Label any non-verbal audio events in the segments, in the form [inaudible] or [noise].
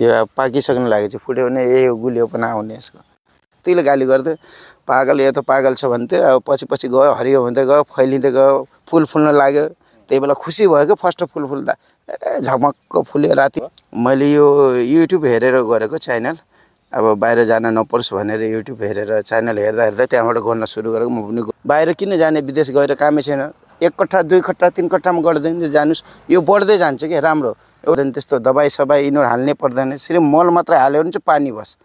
यो अब पाकिसक्नु लागेको छ फुट्यो भने ए यो पनि आउने यसको त्यसले गाली गर्थ्यो पागल यो त पागल छ भन्थ्यो अब पछि पछि गयो हरियो हुँदै गयो फैलिँदै गयो फुल फुल्न लाग्यो त्यही बेला खुसी भयो क्या फर्स्ट फुल फुल्दा ए झमक्क फुल्यो राति मैले यो युट्युब हेरेर गरेको च्यानल अब बाहिर जान नपरोस् भनेर युट्युब हेरेर च्यानल हेर्दा हेर्दा त्यहाँबाट गर्न सुरु गरेको म पनि बाहिर किन जाने विदेश गएर कामै छैन एक कट्ठा दुई कट्ठा तिन कट्ठामा गर्दैन जानुहोस् यो बढ्दै जान्छ क्या राम्रो एउटा त्यस्तो दबाई सबाई यिनीहरू हाल्नै पर्दैन सिर्फ मल मात्र हाल्यो भने चाहिँ पानी बस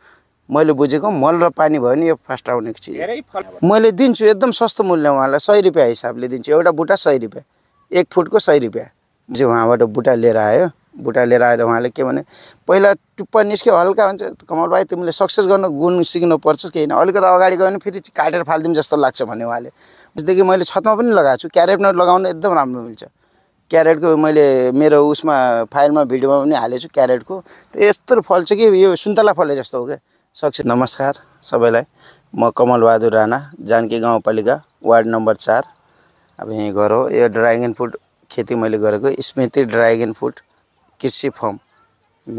मैले बुझेको मल र पानी भयो भने यो फास्ट आउने चिज मैले दिन्छु एकदम सस्तो मूल्य उहाँलाई सय रुपियाँ हिसाबले दिन्छु एउटा बुट्टा सय रुपियाँ एक फुटको सय रुपियाँ जे उहाँबाट बुट्टा लिएर आयो बुट्टा लिएर आएर उहाँले के भने पहिला टुप्पा निस्क्यो हल्का हुन्छ कमल भाइ तिमीले सक्सेस गर्नु गुण सिक्नु पर्छ किन अलिकति अगाडि गयो भने फेरि काटेर फालिदिउँ जस्तो लाग्छ भने उहाँले कि मैले छतमा पनि लगाएको छु क्यारेटमा लगाउनु एकदम राम्रो मिल्छ क्यारेटको मैले मेरो उसमा फाइलमा भिडियोमा पनि हालेछु क्यारेटको यस्तो फल्छ कि यो सुन्तला फले जस्तो हो क्या सक्छ नमस्कार सबैलाई म कमल बहादुर राणा जानकी गाउँपालिका वार्ड नम्बर चार अब यहीँ घर हो यो ड्रागन फ्रुट खेती मैले गरेको स्मृति ड्रागन फ्रुट कृषि फर्म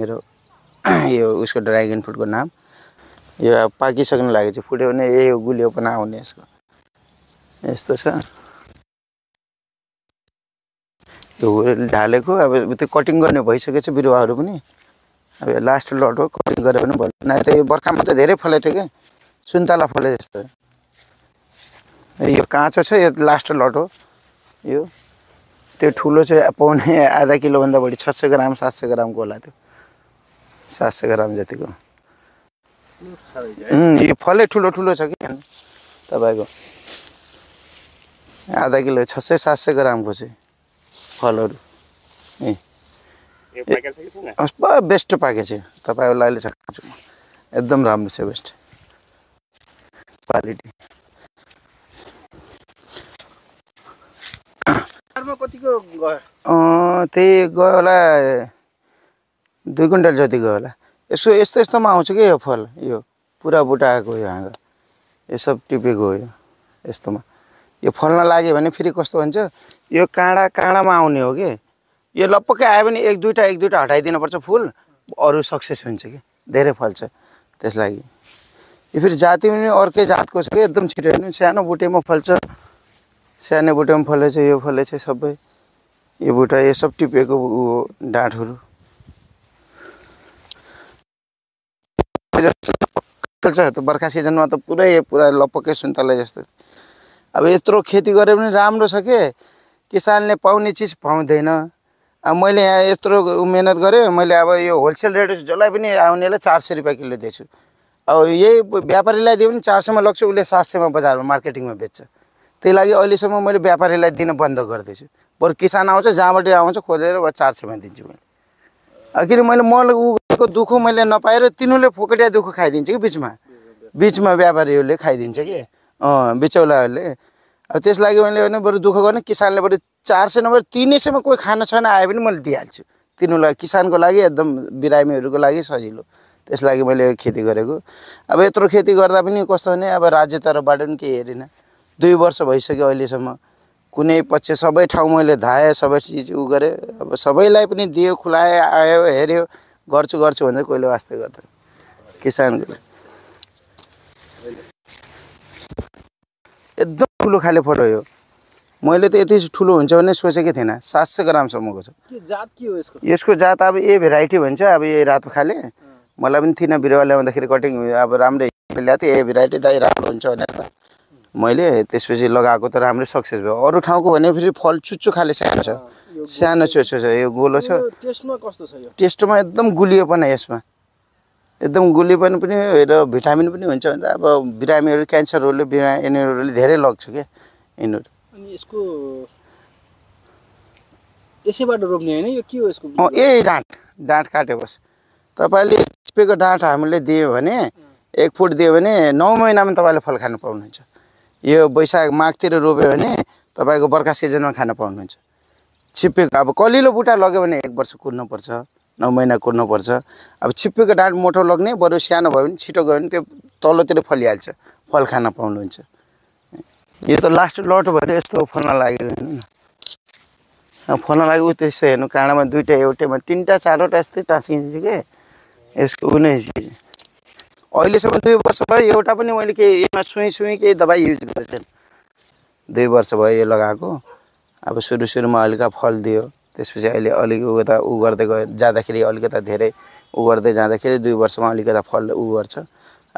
मेरो [clears throat] यो उसको ड्रागन फ्रुटको नाम यो अब पाकिसक्नु लागेको छ फुट्यो भने यही पनि आउने यसको यस्तो छ त्यो ढालेको अब त्यो कटिङ गर्ने भइसकेको छ बिरुवाहरू पनि अब लास्ट लट हो कटिङ गरेर पनि भयो नयाँ त यो बर्खामा त धेरै फलेको थियो क्या सुन्तला फले जस्तो यो काँचो छ यो लास्ट लट हो यो त्यो ठुलो चाहिँ पाउने आधा किलोभन्दा बढी छ सय ग्राम सात सय ग्रामको होला त्यो सात सय ग्राम जतिको यो फलै ठुलो ठुलो छ कि तपाईँको आधा किलो छ सय सात सय ग्रामको चाहिँ फलहरू ए बेस्ट पाकेको छ तपाईँहरूलाई अहिले सक्छु एकदम राम्रो छ बेस्ट क्वालिटी कतिको गयो त्यही गयो होला दुई क्विन्टल जति गयो होला यसो यस्तो यस्तोमा आउँछ कि यो फल यो पुरा बुटाएको यो हाँगो यो सब टिपेको हो यो यस्तोमा यो फल्न लाग्यो भने फेरि कस्तो हुन्छ यो काँडा काँडामा आउने हो कि यो लपक्कै आयो भने एक दुईवटा एक दुईवटा हटाइदिनुपर्छ फुल अरू सक्सेस हुन्छ कि धेरै फल्छ त्यस लागि यो फेरि जाति पनि अर्कै जातको छ कि एकदम छिटो हेर्नु सानो बुटेमा फल्छ सानो बुटेमा फलेछ यो फलेछ सबै यो बुटा यो सब टिपेको ऊ डाँठहरू जस्तो त बर्खा सिजनमा त पुरै पुरा लपक्कै सुन्तला जस्तो अब यत्रो खेती गरे पनि राम्रो छ के किसानले पाउने चिज पाउँदैन अब मैले यहाँ यत्रो मेहनत गरेँ मैले अब यो होलसेल रेट जसलाई पनि आउनेलाई चार सय रुपियाँ किलो दिएछु अब यही व्यापारीलाई दियो भने चार सयमा लग्छ उसले सात सयमा बजारमा मार्केटिङमा बेच्छ त्यही लागि अहिलेसम्म मैले व्यापारीलाई दिन बन्द गर्दैछु बरु किसान आउँछ जहाँबाट आउँछ खोजेर वा चार सयमा दिन्छु मैले किन मैले मल उको दुःख मैले नपाएर तिनीहरूले फोकटिया दुःख खाइदिन्छ कि बिचमा बिचमा व्यापारीहरूले खाइदिन्छ कि बिचौलाहरूले अब त्यस लागि मैले भने बरु दुःख गर्ने किसानले बरु चार सय नम्बर तिनै सयमा कोही खाना छैन आयो भने मैले दिइहाल्छु तिनीहरूलाई किसानको लागि एकदम बिरामीहरूको लागि सजिलो त्यस लागि मैले खेती गरेको अब यत्रो खेती गर्दा पनि कस्तो भने अब राज्य तर्फबाट पनि केही हेरेन दुई वर्ष भइसक्यो अहिलेसम्म कुनै पक्ष सबै ठाउँ मैले धाएँ सबै चिज उ गरेँ अब सबैलाई पनि दियो खुलायो आयो हेऱ्यो गर्छु गर्छु भनेर कोहीले वास्तै गर्दैन किसानको लागि एकदम ठुलो खाले फोटो यो मैले त यति ठुलो हुन्छ भने सोचेकै थिएन सात सय ग्रामसम्मको छ जात के हो यसको यसको जात अब ए भेराइटी भन्छ अब ए रातो खाले मलाई पनि थिइनँ बिरुवा ल्याउँदाखेरि कटिङ अब राम्रै ल्याएको थिएँ ए भेराइटी दाइ राम्रो हुन्छ भनेर मैले त्यसपछि लगाएको त राम्रै सक्सेस भयो अरू ठाउँको भने फेरि फल चुच्चो खाले सानो छ सानो चोचो छ यो गोलो छ टेस्टमा कस्तो छ टेस्टमा एकदम गुलियो पनि यसमा एकदम गुलियो पनि पनि र भिटामिन पनि हुन्छ भन्दा अब बिरामीहरू क्यान्सरहरूले बिरा यिनीहरूले धेरै लग्छ क्या यिनीहरू अनि यसको यसैबाट रोप्ने होइन यो के हो यसको ए डाँट डाँट काटेपछि तपाईँले चिपेको डाँट हामीले दियो भने एक फुट दियो भने नौ महिनामा तपाईँले फल खानु पाउनुहुन्छ यो वैशाख माघतिर रोप्यो भने तपाईँको बर्खा सिजनमा खान पाउनुहुन्छ छिप्पेको अब कलिलो बुट्टा लग्यो भने एक वर्ष कुर्नुपर्छ नौ महिना कुर्नुपर्छ अब छिप्पेको डाँड मोटो लग्ने बरु सानो भयो भने छिटो गयो भने त्यो तलतिर फलिहाल्छ फल खान पाउनुहुन्छ यो त लास्ट लट भयो यस्तो फल्न लाग्यो हेर्नु न फल्न लाग्यो त्यस्तो हेर्नु काँडामा दुइटा एउटैमा तिनवटा चारवटा यस्तै टाँसिन्छ कि यसको उन्नाइस अहिलेसम्म दुई वर्ष भयो एउटा पनि मैले केही यसमा सुई सुई केही दबाई युज गरेको छैन दुई वर्ष भयो यो लगाएको अब सुरु सुरुमा हल्का फल दियो त्यसपछि अहिले अलिक उता ऊ गर्दै गयो जाँदाखेरि अलिकता धेरै उ गर्दै जाँदाखेरि दुई वर्षमा अलिकता फल उ गर्छ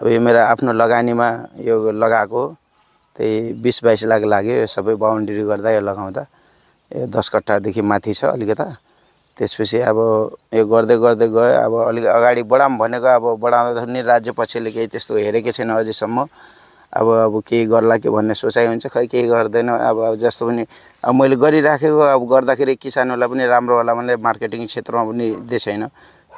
अब यो मेरो आफ्नो लगानीमा यो लगाएको त्यही बिस बाइस लाख लाग्यो यो सबै बााउन्ड्री गर्दा यो लगाउँदा यो दस कट्टादेखि माथि छ अलिकता त्यसपछि अब यो गर्दै गर्दै गयो अब अलिक अगाडि बढाऊँ भनेको अब बढाउँदा पनि राज्य पक्षले केही त्यस्तो हेरेकै छैन अझैसम्म अब अब केही गर्ला कि भन्ने सोचाइ हुन्छ खै केही गर्दैन अब अब जस्तो पनि अब मैले गरिराखेको अब गर्दाखेरि किसानहरूलाई पनि राम्रो होला भने मार्केटिङ क्षेत्रमा पनि देश छैन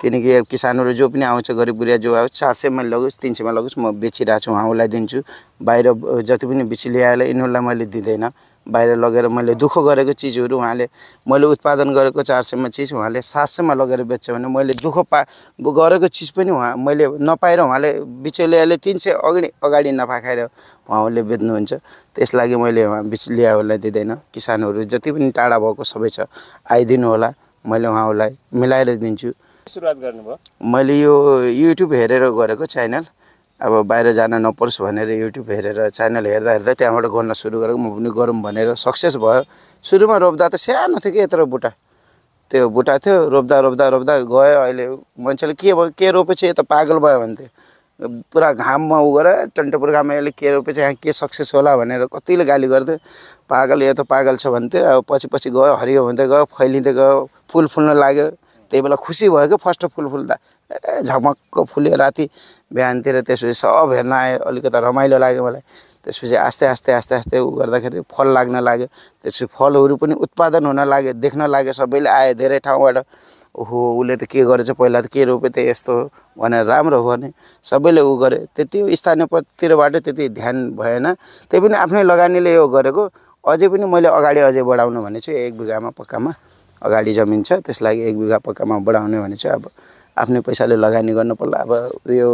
किनकि अब किसानहरू जो पनि आउँछ गरिब गुरिया जो आउँछ चार सयमा लगोस् तिन सयमा लगोस् म बेचिरहेको छु उहाँलाई दिन्छु बाहिर जति पनि बेसी ल्याएर यिनीहरूलाई मैले दिँदैन बाहिर लगेर मैले दुःख गरेको चिजहरू उहाँले मैले उत्पादन गरेको चार सयमा चिज उहाँले सात सयमा लगेर बेच्छ भने मैले दुःख पा गरेको चिज पनि उहाँ मैले नपाएर उहाँले बिचौलियाले तिन सय अगाडि अगाडि खाएर उहाँहरूले बेच्नुहुन्छ त्यस लागि मैले उहाँ बिचौलियाहरूलाई दिँदैन किसानहरू जति पनि टाढा भएको सबै छ आइदिनु होला मैले उहाँहरूलाई मिलाएर दिन्छु सुरुवात गर्नुभयो मैले यो युट्युब हेरेर गरेको च्यानल अब बाहिर जान नपरोस् भनेर युट्युब हेरेर च्यानल हेर्दा हेर्दा त्यहाँबाट गर्न सुरु गरेको म पनि गरौँ भनेर सक्सेस भयो सुरुमा रोप्दा त सानो थियो कि यत्रो बुटा त्यो बुटा थियो रोप्दा रोप्दा रोप्दा गयो अहिले मान्छेले के भयो के रोपेछ यता पागल भयो भन्थ्यो पुरा घाममा उ गरेर टन्टपुर घाममा अहिले के रोपेपछि यहाँ के सक्सेस होला भनेर कतिले गाली गर्थ्यो पागल यो त पागल छ भन्थ्यो अब पछि पछि गयो हरियो हुँदै गयो फैलिँदै गयो फुल फुल्न लाग्यो त्यही बेला खुसी भयो क्या फर्स्ट फुल फुल्दा झमक्क फुल्यो राति बिहानतिर त्यसपछि सब हेर्न आयो अलिकता रमाइलो लाग्यो मलाई त्यसपछि आस्ते आस्ते आस्ते आस्ते ऊ गर्दाखेरि फल लाग्न लाग्यो त्यसपछि फलहरू पनि उत्पादन हुन लाग्यो देख्न लाग्यो सबैले आए धेरै ठाउँबाट ओहो उसले त के गरेछ पहिला त के रोपे त यस्तो भनेर राम्रो हो भने सबैले उ गरे त्यति स्थानीयतिरबाट त्यति ध्यान भएन त्यही पनि आफ्नै लगानीले यो गरेको अझै पनि मैले अगाडि अझै बढाउनु भने चाहिँ एक बिघामा पक्कामा अगाडि जमिन छ त्यस लागि एक बिघा पक्कामा बढाउने भने चाहिँ अब आफ्नै पैसाले लगानी गर्नु पर्ला अब यो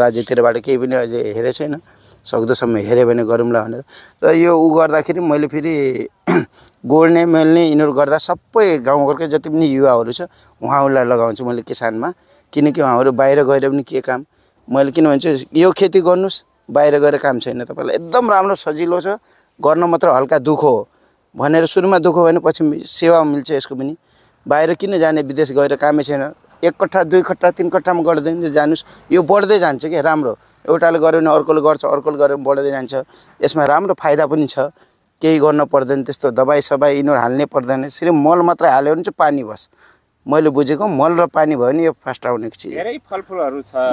राज्यतिरबाट केही पनि अझै हेरेको छैन सक्दोसम्म हेऱ्यो भने गरौँला भनेर र यो ऊ गर्दाखेरि मैले फेरि [clears throat] गोड्ने मेल्ने यिनीहरू गर्दा सबै गाउँघरकै जति पनि युवाहरू छ उहाँहरूलाई लगाउँछु मैले किसानमा किनकि उहाँहरू बाहिर गएर पनि के काम मैले किन भन्छु यो खेती गर्नुहोस् बाहिर गएर काम छैन तपाईँलाई एकदम राम्रो सजिलो छ गर्न मात्र हल्का दुःख हो भनेर सुरुमा दुःख हो भने पछि सेवा मिल्छ यसको पनि बाहिर किन जाने विदेश गएर कामै छैन एक कट्ठा दुई कट्ठा तिन कट्ठामा गर्दै जानुहोस् यो बढ्दै जान्छ कि राम्रो एउटाले गऱ्यो भने अर्कोले गर्छ अर्कोले गऱ्यो भने बढ्दै जान्छ यसमा राम्रो फाइदा पनि छ केही गर्न पर्दैन त्यस्तो दबाई सबाई यिनीहरू हाल्नै पर्दैन सिर्फ मल मात्रै हाल्यो भने चाहिँ पानी बस मैले बुझेको मल र पानी भयो भने यो फास्ट आउने चिज धेरै फलफुलहरू छ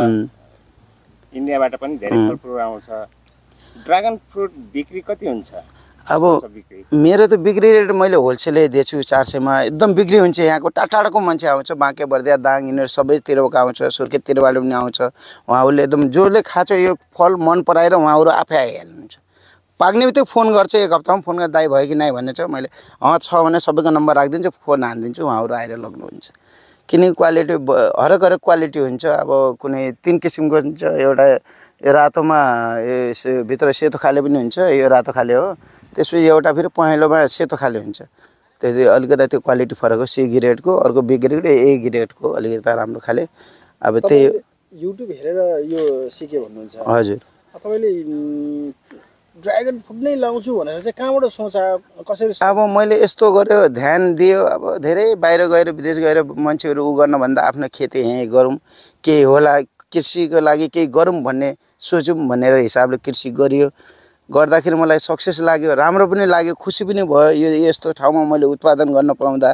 इन्डियाबाट पनि धेरै फलफुलहरू आउँछ ड्रागन फ्रुट बिक्री कति हुन्छ अब मेरो त बिक्री रेट मैले होलसेलै दिएछु चार सयमा एकदम बिक्री हुन्छ यहाँको टाढा टाढाको मान्छे आउँछ बाँके बर्दिया दाङ यिनीहरू सबैतिरको आउँछ सुर्खेततिरबाट पनि आउँछ उहाँहरूले एकदम जसले खान्छ यो फल मन पराएर उहाँहरू आफै आइहाल्नुहुन्छ पाक्ने बित्तिकै फोन गर्छ एक हप्तामा फोन गर्दा दाइ भयो कि नै भन्ने छ मैले अँ छ भने सबैको नम्बर राखिदिन्छु फोन हानिदिन्छु उहाँहरू आएर लग्नुहुन्छ किनकि क्वालिटी हरेक हरेक क्वालिटी हुन्छ अब कुनै तिन किसिमको हुन्छ एउटा रातोमा भित्र सेतो खाले पनि हुन्छ यो रातो खाले हो त्यसपछि एउटा फेरि पहेँलोमा सेतो खाले हुन्छ त्यो अलिकति त्यो क्वालिटी फरक हो सी ग्रेडको अर्को बी ग्रेड ए ग्रेडको अलिकति राम्रो खाले अब त्यही युट्युब हेरेर यो सिके भन्नुहुन्छ हजुर तपाईँले ड्रागन फ्रुट नै लाउँछु भनेर चाहिँ कहाँबाट सोच कसरी अब मैले यस्तो गऱ्यो ध्यान दियो अब धेरै बाहिर गएर विदेश गएर मान्छेहरू ऊ गर्नभन्दा आफ्नो खेती हे गरौँ केही होला कृषिको लागि केही गरौँ भन्ने सोचौँ भनेर हिसाबले कृषि गरियो गर्दाखेरि मलाई सक्सेस लाग्यो राम्रो पनि लाग्यो खुसी पनि भयो यो यस्तो ठाउँमा मैले उत्पादन गर्न पाउँदा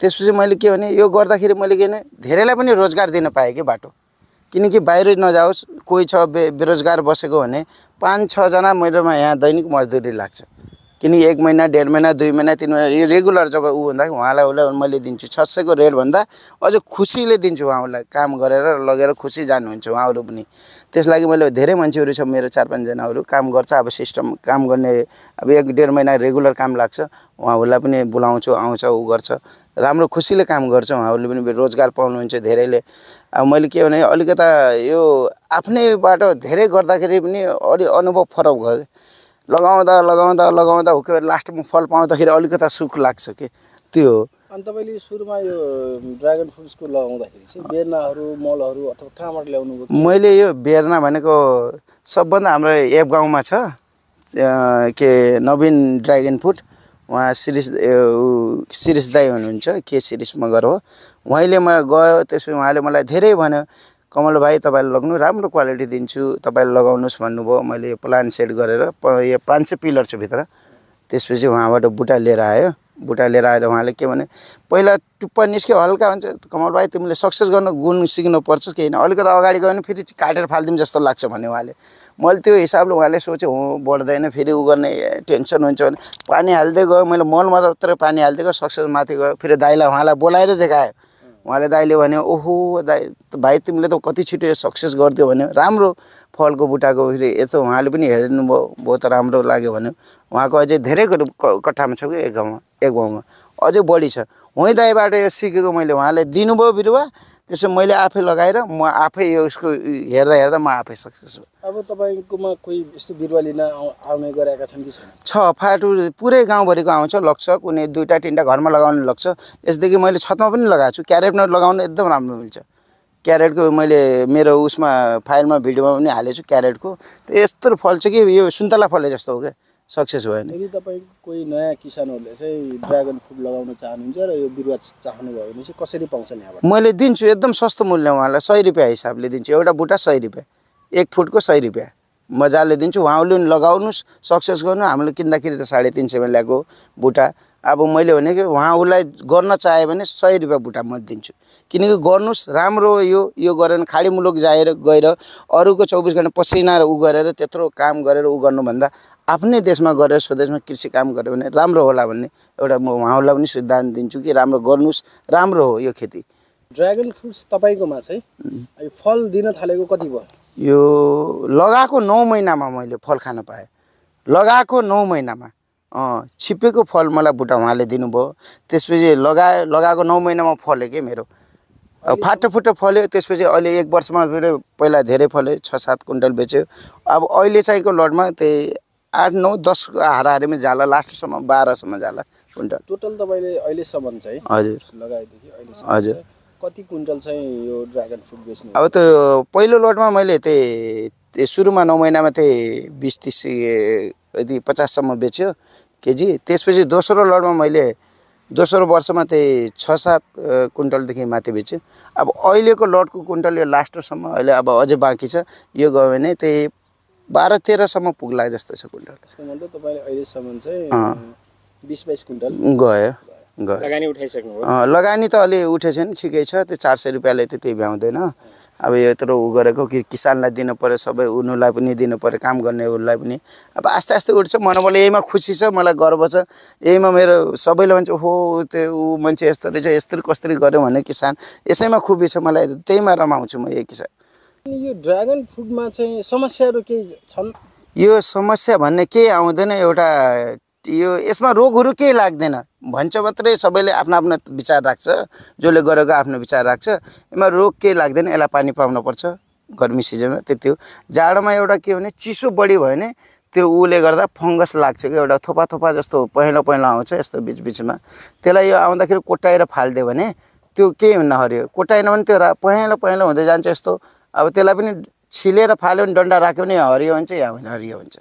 त्यसपछि मैले के भने यो गर्दाखेरि मैले के भने धेरैलाई पनि रोजगार दिन पाएँ कि बाटो किनकि बाहिर नजाओस् कोही छ बे बेरोजगार बसेको भने पाँच छजना मेरोमा यहाँ दैनिक मजदुरी लाग्छ किनकि एक महिना डेढ महिना दुई महिना तिन महिना रेगुलर जब ऊ हुँदा उहाँलाई उसलाई मैले दिन्छु छ सयको रेटभन्दा अझ खुसीले दिन्छु उहाँलाई काम गरेर लगेर खुसी जानुहुन्छ उहाँहरू पनि त्यस लागि मैले धेरै मान्छेहरू छ मेरो चार पाँचजनाहरू काम गर्छ अब सिस्टम काम गर्ने अब एक डेढ महिना रेगुलर काम लाग्छ उहाँहरूलाई पनि बोलाउँछु आउँछ ऊ गर्छ राम्रो खुसीले काम गर्छ उहाँहरूले पनि रोजगार पाउनुहुन्छ धेरैले अब मैले के भने अलिकता यो आफ्नैबाट धेरै गर्दाखेरि पनि अलि अनुभव फरक भयो लगाउँदा लगाउँदा लगाउँदा हो लास्टमा फल पाउँदाखेरि अलिकता सुख लाग्छ कि त्यो हो अनि तपाईँले सुरुमा यो ड्रागन फ्रुट्सको लगाउँदाखेरि चाहिँ बेर्नाहरू मलहरू अथवा कहाँबाट ल्याउनु मैले यो बेर्ना भनेको सबभन्दा हाम्रो एप गाउँमा छ के नवीन ड्रागन फ्रुट उहाँ शिरिष शिरिष दाई हुनुहुन्छ के शिरिष मगर हो उहाँले मलाई गयो त्यसपछि उहाँले मलाई धेरै भन्यो कमल भाइ तपाईँले लग्नु राम्रो क्वालिटी दिन्छु तपाईँले लगाउनुहोस् भन्नुभयो मैले यो प्लान सेट गरेर यो पाँच सय पिलर छ भित्र त्यसपछि उहाँबाट बुटा लिएर आयो बुटा लिएर आएर उहाँले के भने पहिला टुप्पा निस्क्यो हल्का हुन्छ कमल भाइ तिमीले सक्सेस गर्न गुण सिक्नुपर्छ केही नै अलिकति अगाडि गयो भने फेरि काटेर फालिदिउँ जस्तो लाग्छ भने उहाँले मैले त्यो हिसाबले उहाँले सोचेँ हो बढ्दैन फेरि उ गर्ने टेन्सन हुन्छ भने पानी हाल्दै गयो मैले मल मात्र पानी हाल्दै गयो सक्सेस माथि गयो फेरि दाइलाई उहाँलाई बोलाएर देखायो उहाँले दाइले भन्यो ओहो दाइ भाइ तिमीले त कति छिटो यो सक्सेस गरिदियो भन्यो राम्रो फलको बुटाको फेरि यस्तो उहाँले पनि हेर्नुभयो बहुत राम्रो लाग्यो भन्यो उहाँको अझै धेरै कट्ठामा छ कि एक गाउँमा एक गाउँमा अझै बढी छ हुँ दाइबाट यो सिकेको मैले उहाँले दिनुभयो बिरुवा त्यसो मैले आफै लगाएर म आफै यो उसको हेर्दा हेर्दा म आफै सक्सेस अब तपाईँकोमा कोही यस्तो बिरुवा लिन आउने गरेका छन् कि छ फाटु पुरै गाउँभरिको आउँछ लग्छ कुनै दुईवटा तिनवटा घरमा लगाउने लग्छ यसदेखि मैले छतमा पनि लगाएको छु क्यारेटमा लगाउनु एकदम राम्रो मिल्छ क्यारेटको मैले मेरो उसमा फाइलमा भिडियोमा पनि हालेको छु क्यारेटको यस्तो फल्छ कि यो सुन्तला फले जस्तो हो क्या सक्सेस भयो भने यदि तपाईँ कोही नयाँ किसानहरूले चाहिँ ड्रागन फ्रुट लगाउन चाहनुहुन्छ र यो बिरुवा चाहनुभयो भने चाहिँ कसरी पाउँछ यहाँबाट मैले दिन्छु एकदम सस्तो मूल्य उहाँलाई सय रुपियाँ हिसाबले दिन्छु एउटा बुटा सय रुपियाँ एक फुटको सय रुपियाँ मजाले दिन्छु उहाँले लगाउनुहोस् सक्सेस गर्नु हामीले किन्दाखेरि त साढे तिन सयमा ल्याएको बुटा अब मैले भने कि उसलाई गर्न चाहे भने सय रुपियाँ बुटा म दिन्छु किनकि गर्नुहोस् राम्रो हो यो यो गरेर खाडी मुलुक जाएर गएर अरूको चौबिस घन्टा पसिना र उ गरेर त्यत्रो काम गरेर उ गर्नुभन्दा आफ्नै देशमा गरेर स्वदेशमा कृषि काम गऱ्यो भने राम्रो होला भन्ने एउटा म उहाँहरूलाई पनि सिद्धान्त दिन्छु कि राम्रो गर्नुहोस् राम्रो हो यो खेती ड्रागन फ्रुट्स तपाईँकोमा चाहिँ फल दिन थालेको कति भयो यो लगाएको नौ महिनामा मैले फल खान पाएँ लगाएको नौ महिनामा छिपेको फल मलाई बुटा उहाँले दिनुभयो त्यसपछि लगाए लगाएको नौ महिनामा फल्यो कि मेरो फाटो फुटो फल्यो त्यसपछि अहिले एक वर्षमा फेरि पहिला धेरै फल्यो छ सात क्विन्टल बेच्यो अब अहिले चाहिँको लडमा त्यही आठ नौ दस हाराहारीमा जाला लास्टसम्म बाह्रसम्म जाला कुन्टल टोटल तपाईँले अहिलेसम्म चाहिँ हजुर लगाएदेखि हजुर कति कुन्टल चाहिँ यो ड्रागन फ्रुट बेच्नु अब त्यो पहिलो लटमा मैले त्यही सुरुमा नौ महिनामा त्यही बिस तिस यदि पचाससम्म बेच्यो केजी त्यसपछि दोस्रो लडमा मैले दोस्रो वर्षमा त्यही छ सात कुन्टलदेखि माथि बेच्यो अब अहिलेको लटको कुन्टल यो लास्टसम्म अहिले अब अझै बाँकी छ यो गयो भने त्यही बाह्र तेह्रसम्म पुग्ला जस्तो छ कुन्टल अहिलेसम्म गयो गयो लगानी त अलि उठेछ नि ठिकै छ त्यो चार सय रुपियाँले त्यति भ्याउँदैन अब यत्रो ऊ गरेको कि किसानलाई दिनु पऱ्यो सबै उनीहरूलाई पनि दिनु पऱ्यो काम गर्ने पनि अब आस्ते आस्ते उठ्छ मनोबल यहीमा खुसी छ मलाई गर्व छ यहीमा मेरो सबैले भन्छ ओहो त्यो ऊ मान्छे यस्तो रहेछ यस्तरी कस्तो गऱ्यो भने किसान यसैमा खुबी छ मलाई त्यहीमा रमाउँछु म यही किसान यो ड्रागन फ्रुटमा चाहिँ समस्याहरू केही छन् यो समस्या भन्ने केही आउँदैन एउटा यो यसमा रोगहरू केही लाग्दैन भन्छ मात्रै सबैले आफ्नो आफ्नो विचार राख्छ जसले गरेको आफ्नो विचार राख्छ यसमा रोग केही लाग्दैन यसलाई पानी पर्छ गर्मी सिजनमा त्यति हो जाडोमा एउटा के भने चिसो बढी भयो भने त्यो उले गर्दा फङ्गस लाग्छ कि एउटा थोपा थोपा जस्तो पहेँलो पहेँलो आउँछ यस्तो बिचबिचमा त्यसलाई यो आउँदाखेरि कोटाएर फालिदियो भने त्यो केही हुन्न हरियो कोटाएन भने त्यो पहेँलो पहेँलो हुँदै जान्छ यस्तो अब त्यसलाई पनि छिलेर फाल्यो भने डन्डा राख्यो भने हरियो हुन्छ या हरियो हुन्छ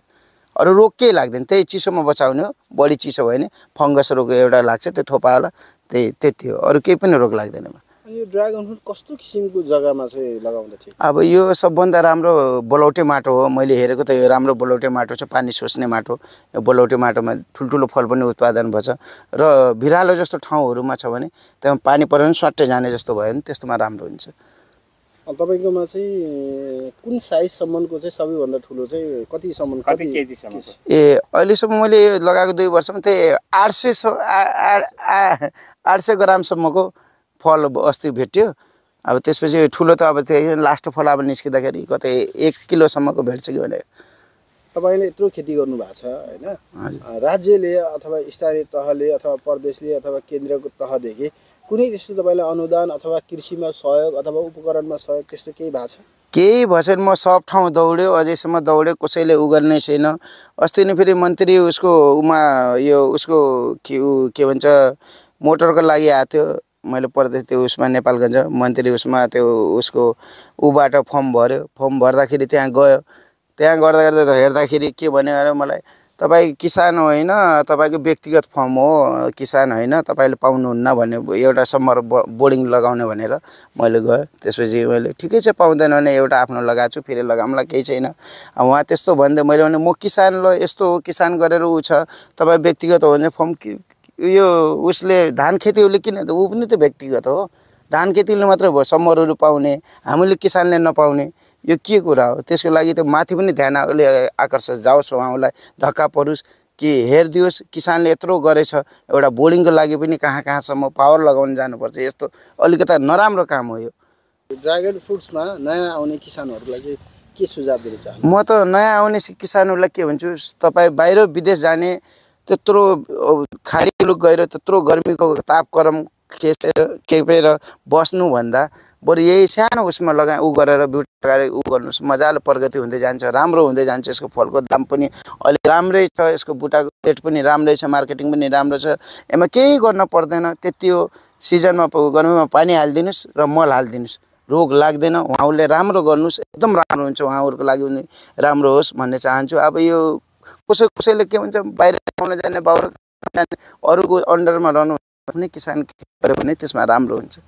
अरू रोग केही लाग्दैन त्यही चिसोमा बचाउने हो बढी चिसो भयो भने फङ्गस रोग एउटा लाग्छ त्यो थोपा होला त्यही त्यति हो अरू केही पनि रोग लाग्दैन यो ड्रागन फ्रुट कस्तो किसिमको जग्गामा चाहिँ लगाउँदा अब यो सबभन्दा राम्रो बलौटे माटो हो मैले हेरेको त यो राम्रो बलौटे माटो छ पानी सोच्ने माटो यो बलौटे माटोमा ठुल्ठुलो फल पनि उत्पादन भएछ र भिरालो जस्तो ठाउँहरूमा छ भने त्यहाँ पानी पऱ्यो भने स्वाट्टै जाने जस्तो भयो भने त्यस्तोमा राम्रो हुन्छ तपाईँकोमा चाहिँ कुन साइजसम्मको चाहिँ सबैभन्दा ठुलो चाहिँ कतिसम्म कति केजीसम्म ए अहिलेसम्म मैले लगाएको दुई वर्षमा त्यही आठ सय आठ सय ग्रामसम्मको फल अस्ति भेट्यो अब त्यसपछि ठुलो त अब त्यही लास्ट फल अब निस्किँदाखेरि कतै एक किलोसम्मको भेट्छ कि भनेर तपाईँले यत्रो खेती गर्नुभएको छ होइन राज्यले अथवा स्थानीय तहले अथवा प्रदेशले अथवा केन्द्रको तहदेखि कुनै त्यस्तो तपाईँलाई अनुदान अथवा कृषिमा सहयोग अथवा उपकरणमा सहयोग त्यस्तो केही भएको छ केही भएछ म सब ठाउँ दौड्यो अझैसम्म दौड्यो कसैले उ गर्ने छैन अस्ति नै फेरि मन्त्री उसको उमा यो उसको के के भन्छ मोटरको लागि आएको थियो मैले पढ्दै त्यो उसमा नेपालगञ्ज मन्त्री उसमा त्यो उसको ऊबाट फर्म भर्यो फर्म भर्दाखेरि त्यहाँ गयो त्यहाँ गर्दा गर्दा हेर्दाखेरि के भन्यो अरे मलाई तपाईँ किसान होइन तपाईँको व्यक्तिगत फर्म हो किसान होइन तपाईँले पाउनुहुन्न भने एउटा सम्मर बोर्डिङ लगाउने भनेर मैले गएँ त्यसपछि मैले ठिकै छ पाउँदैन भने एउटा आफ्नो लगाएको छु फेरि लगाउँला केही छैन उहाँ त्यस्तो भन्दै मैले भने म किसान ल यस्तो हो किसान गरेर ऊ छ तपाईँ व्यक्तिगत हो भने फर्म यो उसले धान खेती उसले किन त ऊ पनि त व्यक्तिगत हो धान खेतीले मात्र भयो समरहरू पाउने हामीले किसानले नपाउने यो के कुरा हो त्यसको लागि त माथि पनि ध्यान अलि आकर्षण जाओस् उहाँलाई धक्का परोस् कि हेरिदियोस् किसानले यत्रो गरेछ एउटा बोर्डिङको लागि पनि कहाँ कहाँसम्म पावर लगाउन जानुपर्छ यस्तो अलिकता नराम्रो काम हो यो ड्रागन फ्रुट्समा नयाँ आउने किसानहरूलाई चाहिँ के सुझाव दिनु म त नयाँ आउने किसानहरूलाई के भन्छु तपाईँ बाहिर विदेश जाने त्यत्रो खाडी गएर त्यत्रो गर्मीको तापक्रम खेसेर खेपेर बस्नुभन्दा बरु यही सानो उसमा लगाए ऊ गरेर ब्युटी लगाएर ऊ गर्नुहोस् मजाले प्रगति हुँदै जान्छ राम्रो हुँदै जान्छ यसको फलको दाम पनि अलिक राम्रै छ यसको बुटाको रेट पनि राम्रै छ मार्केटिङ पनि राम्रो छ यसमा केही गर्न पर्दैन त्यति हो सिजनमा गर्मीमा पानी हालिदिनुहोस् र मल हालिदिनुहोस् रोग लाग्दैन उहाँहरूले राम्रो गर्नुहोस् एकदम राम्रो हुन्छ उहाँहरूको लागि पनि राम्रो होस् भन्ने चाहन्छु अब यो कसै कसैले के भन्छ बाहिर आउन जाने बाहिर अरूको अन्डरमा रहनु आफ्नै किसान खेती भने त्यसमा राम्रो हुन्छ